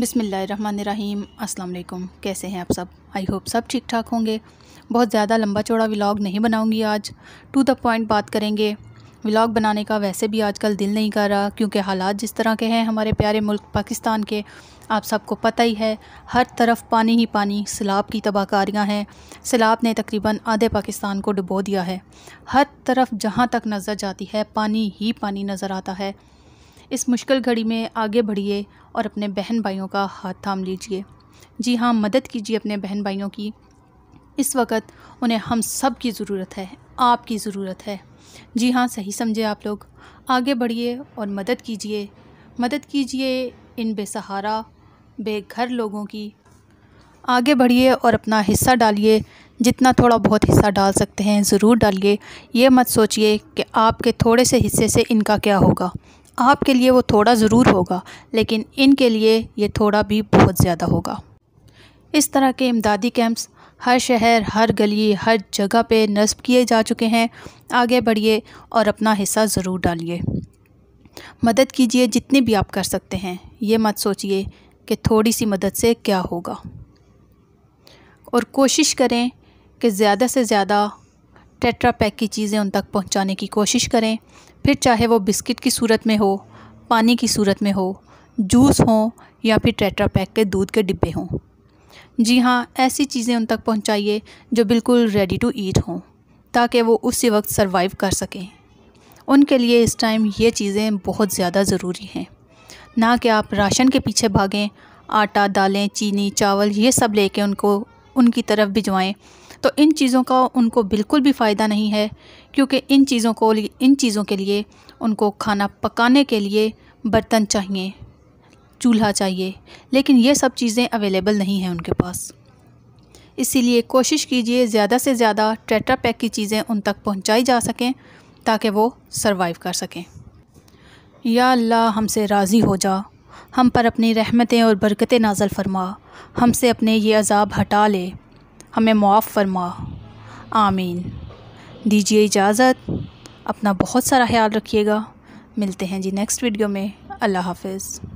बिसमीम् अल्लाम कैसे हैं आप सब आई होप सब ठीक ठाक होंगे बहुत ज़्यादा लंबा चौड़ा व्लॉग नहीं बनाऊंगी आज टू द पॉइंट बात करेंगे व्लॉग बनाने का वैसे भी आजकल दिल नहीं कर रहा क्योंकि हालात जिस तरह के हैं हमारे प्यारे मुल्क पाकिस्तान के आप सबको पता ही है हर तरफ पानी ही पानी सैलाब की तबाहकारियाँ हैं सैलाब ने तकरीबन आधे पाकिस्तान को डुबो दिया है हर तरफ जहाँ तक नज़र जाती है पानी ही पानी नज़र आता है इस मुश्किल घड़ी में आगे बढ़िए और अपने बहन भाइयों का हाथ थाम लीजिए जी हाँ मदद कीजिए अपने बहन भाइयों की इस वक्त उन्हें हम सब की ज़रूरत है आपकी ज़रूरत है जी हाँ सही समझे आप लोग आगे बढ़िए और मदद कीजिए मदद कीजिए इन बेसहारा बेघर लोगों की आगे बढ़िए और अपना हिस्सा डालिए जितना थोड़ा बहुत हिस्सा डाल सकते हैं ज़रूर डालिए ये मत सोचिए कि आपके थोड़े से हिस्से से इनका क्या होगा आपके लिए वो थोड़ा ज़रूर होगा लेकिन इनके लिए ये थोड़ा भी बहुत ज़्यादा होगा इस तरह के इमदादी कैंप्स हर शहर हर गली हर जगह पे नस्ब किए जा चुके हैं आगे बढ़िए और अपना हिस्सा ज़रूर डालिए मदद कीजिए जितनी भी आप कर सकते हैं ये मत सोचिए कि थोड़ी सी मदद से क्या होगा और कोशिश करें कि ज़्यादा से ज़्यादा टेट्रा पैक की चीज़ें उन तक पहुंचाने की कोशिश करें फिर चाहे वो बिस्किट की सूरत में हो पानी की सूरत में हो जूस हों या फिर टेट्रा पैक के दूध के डिब्बे हों जी हाँ ऐसी चीज़ें उन तक पहुंचाइए जो बिल्कुल रेडी टू ईट हों ताकि वो उसी वक्त सर्वाइव कर सकें उनके लिए इस टाइम ये चीज़ें बहुत ज़्यादा ज़रूरी हैं ना कि आप राशन के पीछे भागें आटा दालें चीनी चावल ये सब लेके उनको उनकी तरफ भिजवाएँ तो इन चीज़ों का उनको बिल्कुल भी फ़ायदा नहीं है क्योंकि इन चीज़ों को इन चीज़ों के लिए उनको खाना पकाने के लिए बर्तन चाहिए चूल्हा चाहिए लेकिन ये सब चीज़ें अवेलेबल नहीं हैं उनके पास इसीलिए कोशिश कीजिए ज़्यादा से ज़्यादा ट्रेट्रा पैक की चीज़ें उन तक पहुंचाई जा सकें ताकि वो सरवाइव कर सकें या अल्लाह हमसे राज़ी हो जा हम पर अपनी रहमतें और बरकतें नाजल फरमा हमसे अपने ये अजाब हटा ले हमें मुआफ़ फरमा आमीन दीजिए इजाज़त अपना बहुत सारा ख्याल रखिएगा मिलते हैं जी नेक्स्ट वीडियो में अल्लाह हाफिज़